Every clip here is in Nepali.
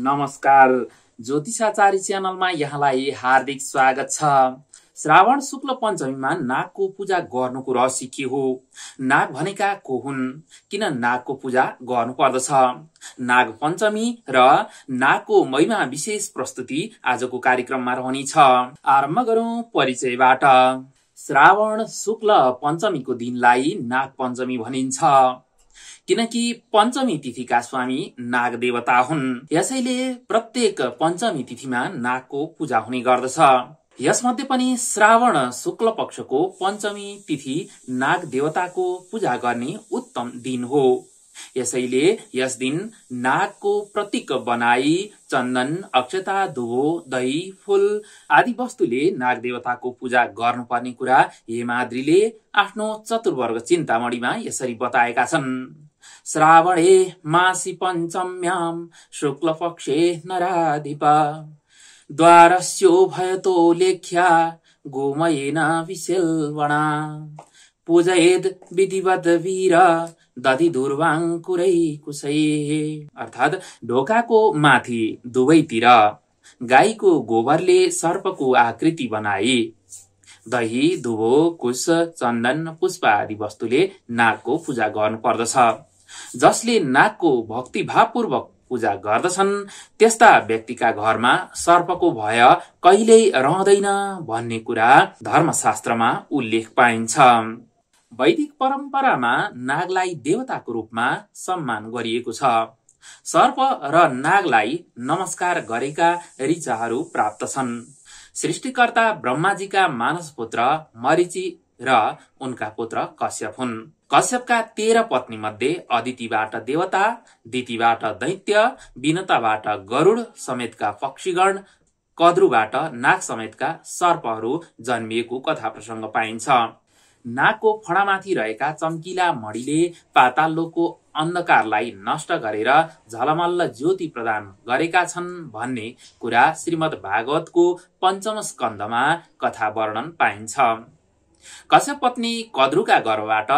नमस्कार ज्योतिषाचारी च्यानलमा यहाँलाई हार्दिक स्वागत छ श्रावण शुक्ल पञ्चमीमा नागको पूजा गर्नुको रहस्य के हो नाग भनेका को हुन् किन नागको पूजा गर्नु पर्दछ नाग पञ्चमी र नागको महिमा विशेष प्रस्तुति आजको कार्यक्रममा रहनेछ आरम्भ गरौँ परिचयबाट श्रावण शुक्ल पञ्चमीको दिनलाई नाग पञ्चमी भनिन्छ किनकि पञ्चमी तिथिका स्वामी नाग देवता हुन् यसैले प्रत्येक पञ्चमी तिथिमा नागको पूजा हुने गर्दछ यसमध्ये पनि श्रावण शुक्ल पक्षको पञ्चमी तिथि नाग देवताको पूजा गर्ने उत्तम दिन हो यसैले यस दिन नागको प्रतीक बनाई चन्दन अक्षता धुवो दही फूल आदि वस्तुले नाग देवताको पूजा गर्नुपर्ने कुरा हेमाद्रीले आफ्नो चतुर्वर्ग चिन्तामणीमा यसरी बताएका छन् श्रावणे मासि पञ्चम्याम् शुक्लपक्षे नराधिप द्वारस्योभयतो लेख्या गोमयेन विशेल्वणा पूजयेद् विधिवत वीर दधि दुर्वाङ्कुरै कुरै कुशै अर्थात् ढोकाको माथि दुवैतिर गाईको गोबरले सर्पको आकृति बनाए दही दुबो कुश चन्दन पुष्प आदि वस्तुले नागको पूजा पर्दछ जसले नागको भक्तिभावपूर्वक पूजा गर्दछन् त्यस्ता व्यक्तिका घरमा सर्पको भय कहिल्यै रहँदैन भन्ने कुरा धर्मशास्त्रमा उल्लेख पाइन्छ वैदिक परम्परामा नागलाई देवताको रूपमा सम्मान गरिएको छ सर्प र नागलाई नमस्कार गरेका ऋचाहरू प्राप्त छन् सृष्टिकर्ता ब्रह्माजीका मानस पुत्र मरिची र उनका पुत्र कश्यप हुन् कश्यपका तेह्र पत्नी मध्ये अदितिबाट देवता दितिबाट दैत्य विनताबाट गरुड समेतका पक्षीगण कद्रुबाट नाग समेतका सर्पहरू जन्मिएको कथा प्रसङ्ग पाइन्छ नागको फडामाथि रहेका चम्किला मणिले पाताल्लोको अन्धकारलाई नष्ट गरेर झलमल्ल ज्योति प्रदान गरेका छन् भन्ने कुरा श्रीमद् भागवतको पञ्चम स्कन्दमा कथा वर्णन पाइन्छ पत्नी कद्रुका गर्भबाट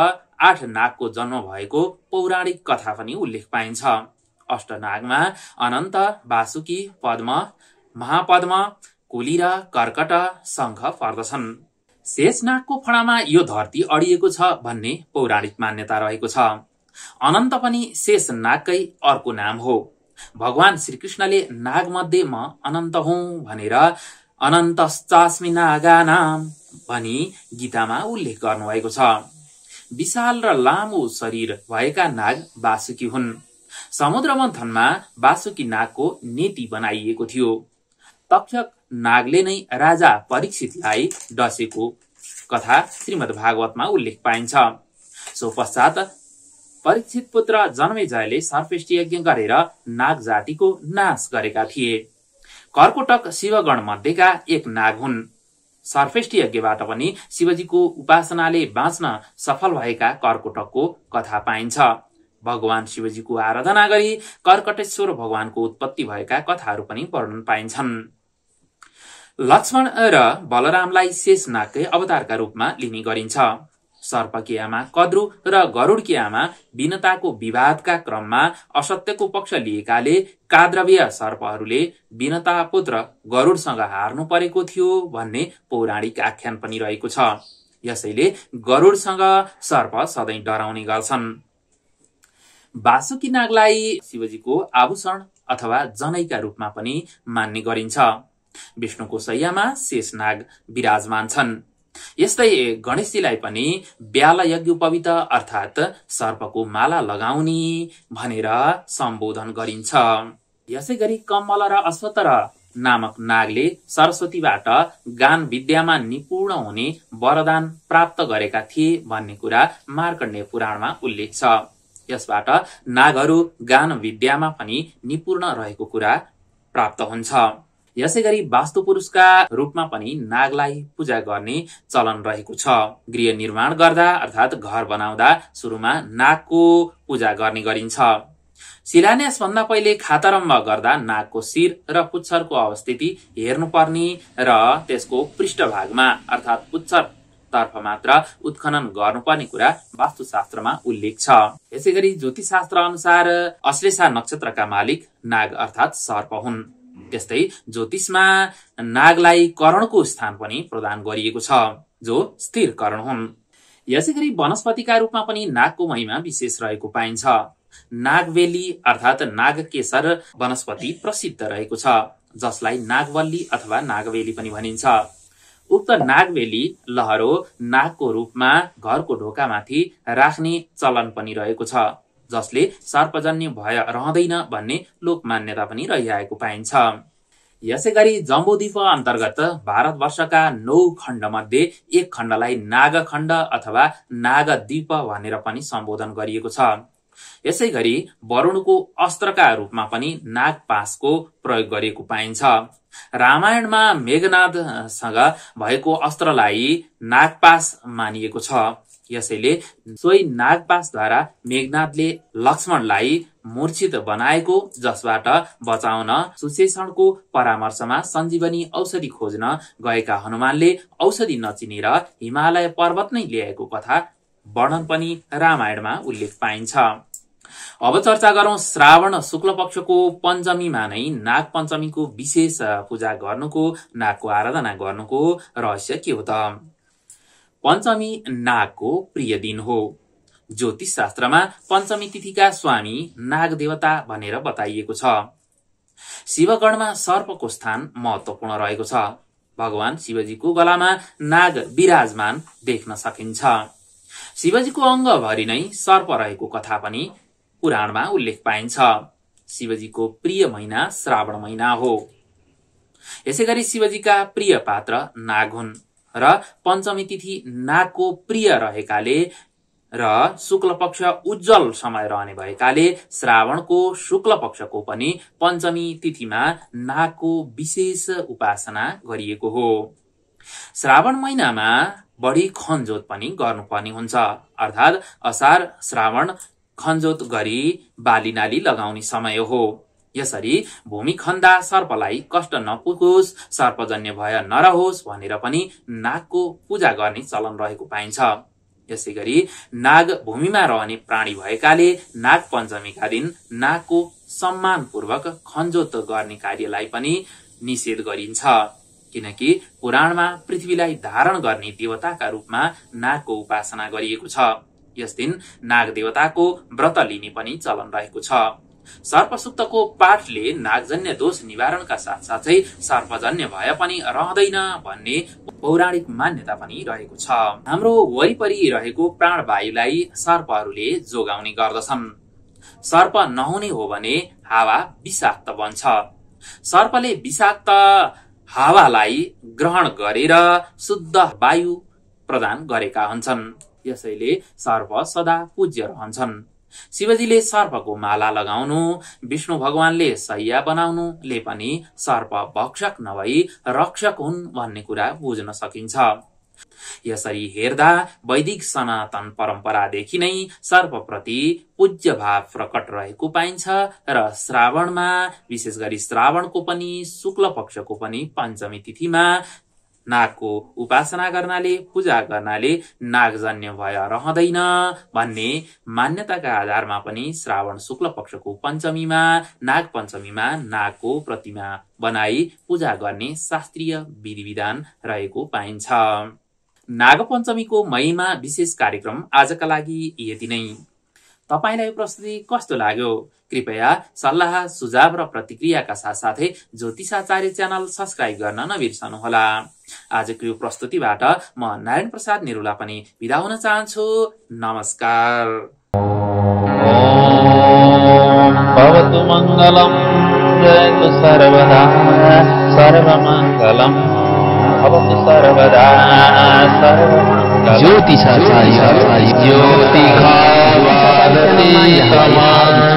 आठ नागको जन्म भएको पौराणिक कथा पनि उल्लेख पाइन्छ अष्टनागमा अनन्त वासुकी पद्म महापद्म कुली र कर्कट शङ्ख पर्दछन् शेषनागको फडामा यो धरती अडिएको छ भन्ने पौराणिक मान्यता रहेको छ अनन्त पनि शेष नागकै अर्को नाम हो भगवान श्रीकृष्णले नागमध्ये म अनन्त हुँ भनेर अनन्त भनी गीतामा उल्लेख गर्नुभएको छ विशाल र लामो शरीर भएका नाग बासुकी हुन् समुद्र मन्थनमा बासुकी नागको नीति बनाइएको थियो तक्षक नागले नै राजा परीक्षितलाई डसेको कथा श्रीमद् भागवतमा उल्लेख पाइन्छ सो पश्चात परीक्षित पुत्र जन्मेजयले सर्पेष्टि यज्ञ गरेर नाग जातिको नाश गरेका थिए कर्कोटक शिवगण मध्येका एक नाग हुन् सर्फेष्टी यज्ञबाट पनि शिवजीको उपासनाले बाँच्न सफल भएका कर्कोटकको कथा पाइन्छ भगवान शिवजीको आराधना गरी कर्कटेश्वर भगवानको उत्पत्ति भएका कथाहरू पनि वर्णन पाइन्छन् लक्ष्मण र बलरामलाई शेषनागकै अवतारका रूपमा लिने गरिन्छ सर्पकी आमा कद्रु र गरुडकी आमा विनताको विवादका क्रममा असत्यको पक्ष लिएकाले काद्रव्य सर्पहरूले विनता पुत्र गरुडसँग हार्नु परेको थियो भन्ने पौराणिक आख्यान पनि रहेको छ यसैले गरुडसँग सर्प सधैँ डराउने गर्छन् बासुकी नागलाई शिवजीको आभूषण अथवा जनैका रूपमा पनि मान्ने गरिन्छ विष्णुको शैयामा नाग विराजमान छन् यस्तै गणेशजीलाई पनि ब्याल उपवित अर्थात सर्पको माला लगाउने भनेर सम्बोधन गरिन्छ यसै गरी कमल र अश्वतर नामक नागले सरस्वतीबाट गान विद्यामा निपुण हुने वरदान प्राप्त गरेका थिए भन्ने कुरा मार्कण्डे पुराणमा उल्लेख छ यसबाट नागहरू गान विद्यामा पनि निपुण रहेको कुरा प्राप्त हुन्छ यसै गरी वास्तु पुरुषका रूपमा पनि नागलाई पूजा गर्ने चलन रहेको छ गृह निर्माण गर्दा अर्थात् घर बनाउँदा सुरुमा नागको पूजा गर्ने गरिन्छ शिलान्यास भन्दा पहिले खातारम्भ गर्दा नागको शिर र पुच्छरको अवस्थिति हेर्नुपर्ने र त्यसको पृष्ठभागमा अर्थात् पुच्छर तर्फ मात्र उत्खनन गर्नुपर्ने कुरा वास्तुशास्त्रमा उल्लेख छ यसै गरी ज्योतिषशास्त्र अनुसार अश्लेषा नक्षत्रका मालिक नाग अर्थात् सर्प हुन् त्यस्तै ज्योतिषमा नागलाई करणको स्थान पनि प्रदान गरिएको छ जो स्थिर करण हुन् यसै गरी वनस्पतिका रूपमा पनि नागको महिमा विशेष रहेको पाइन्छ नागबेली अर्थात् नागकेशर वनस्पति प्रसिद्ध रहेको छ जसलाई नागवल्ली अथवा नागवेली पनि भनिन्छ उक्त नागवेली लहरो नागको रूपमा घरको ढोकामाथि राख्ने चलन पनि रहेको छ जसले सार्वजन्य भय रहँदैन भन्ने लोक मान्यता पनि रहिआएको पाइन्छ यसै गरी जम्बोद्वीप अन्तर्गत भारतवर्षका नौ खण्ड मध्ये एक खण्डलाई नाग खण्ड अथवा नागद्वीप भनेर पनि सम्बोधन गरिएको छ यसै गरी वरुणको अस्त्रका रूपमा पनि नागपासको प्रयोग गरिएको पाइन्छ रामायणमा मेघनाथसँग भएको अस्त्रलाई नागपास मानिएको छ यसैले सोही नागपासद्वारा मेघनाथले लक्ष्मणलाई मूर्छित बनाएको जसबाट बचाउन सुशेषणको परामर्शमा सञ्जीवनी औषधि खोज्न गएका हनुमानले औषधि नचिनेर हिमालय पर्वत नै ल्याएको कथा वर्णन पनि रामायणमा उल्लेख पाइन्छ अब चर्चा गरौं श्रावण शुक्ल पक्षको पञ्चमीमा नै नाग पञ्चमीको विशेष पूजा गर्नुको नागको आराधना गर्नुको रहस्य के हो त पञ्चमी नागको प्रिय दिन हो ज्योतिष शास्त्रमा पञ्चमी तिथिका स्वामी नाग देवता भनेर बताइएको छ शिवगणमा सर्पको स्थान महत्वपूर्ण रहेको छ भगवान शिवजीको गलामा नाग विराजमान देख्न सकिन्छ शिवजीको अङ्गभरि नै सर्प रहेको कथा पनि पुराणमा उल्लेख पाइन्छ शिवजीको प्रिय महिना श्रावण महिना हो यसै गरी शिवजीका प्रिय पात्र नाग हुन् र पञ्चमी तिथि नागको प्रिय रहेकाले र शुक्ल पक्ष उज्जवल समय रहने भएकाले श्रावणको शुक्ल पक्षको पनि पञ्चमी तिथिमा नागको विशेष उपासना गरिएको हो श्रावण महिनामा बढी खनजोत पनि गर्नुपर्ने हुन्छ अर्थात् असार श्रावण खनजोत गरी बाली नाली लगाउने समय हो यसरी भूमि खन्दा सर्पलाई कष्ट नपुगोस् सर्पजन्य भय नरहोस् भनेर पनि नागको पूजा गर्ने चलन रहेको पाइन्छ यसै गरी नाग भूमिमा रहने प्राणी भएकाले नाग पञ्चमीका दिन नागको सम्मानपूर्वक खन्जोत गर्ने कार्यलाई पनि निषेध गरिन्छ किनकि पुराणमा पृथ्वीलाई धारण गर्ने देवताका रूपमा नागको उपासना गरिएको छ यस दिन नाग देवताको व्रत लिने पनि चलन रहेको छ सर्पसुक्तको पाठले नागजन्य दोष निवारणका साथसाथै सर्पजन्य भए पनि रहँदैन भन्ने पौराणिक मान्यता पनि रहेको छ हाम्रो वरिपरि रहेको प्राणवायुलाई सर्पहरूले जोगाउने गर्दछन् सर्प नहुने हो भने हावा विषाक्त बन्छ सर्पले विषाक्त हावालाई ग्रहण गरेर शुद्ध वायु प्रदान गरेका हुन्छन् यसैले सर्प सदा पूज्य रहन्छन् शिवजीले सर्पको माला लगाउनु विष्णु भगवानले सय्या बनाउनुले पनि सर्प भक्षक नभई रक्षक हुन् भन्ने कुरा बुझ्न सकिन्छ यसरी हेर्दा वैदिक सनातन परम्परादेखि नै सर्पप्रति पूज्य भाव प्रकट रहेको पाइन्छ र श्रावणमा विशेष गरी श्रावणको पनि शुक्ल पक्षको पनि पञ्चमी तिथिमा नागको उपासना गर्नाले पूजा गर्नाले नागजन्य भय रहँदैन भन्ने मान्यताका आधारमा पनि श्रावण शुक्ल पक्षको पञ्चमीमा नाग पञ्चमीमा नागको प्रतिमा बनाई पूजा गर्ने शास्त्रीय विधिविधान रहेको पाइन्छ नागपञ्चमीको महिमा विशेष कार्यक्रम आजका लागि यति नै तपाईँलाई यो प्रस्तुति कस्तो लाग्यो कृपया सल्लाह सुझाव र प्रतिक्रियाका साथसाथै ज्योतिषाचार्य च्यानल सब्सक्राइब गर्न नबिर्सनुहोला आजको यो प्रस्तुतिबाट म नारायण प्रसाद निरुला पनि विदा हुन चाहन्छु नमस्कार भवतु जयतु عادتي طمعت